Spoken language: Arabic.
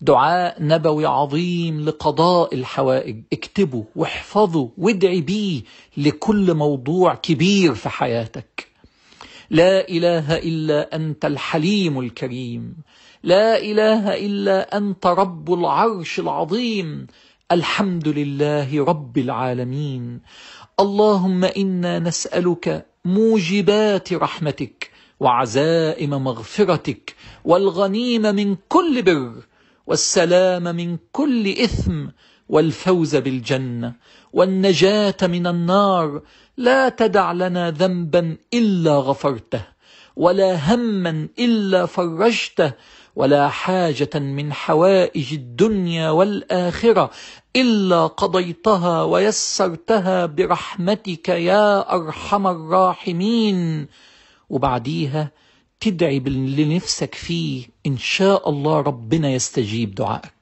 دعاء نبوي عظيم لقضاء الحوائج اكتبه واحفظه وادعي بيه لكل موضوع كبير في حياتك لا إله إلا أنت الحليم الكريم لا إله إلا أنت رب العرش العظيم الحمد لله رب العالمين اللهم إنا نسألك موجبات رحمتك وعزائم مغفرتك والغنيمة من كل بر والسلام من كل إثم والفوز بالجنة والنجاة من النار لا تدع لنا ذنبا إلا غفرته ولا هما إلا فرجته ولا حاجة من حوائج الدنيا والآخرة إلا قضيتها ويسرتها برحمتك يا أرحم الراحمين وبعديها تدعي لنفسك فيه إن شاء الله ربنا يستجيب دعائك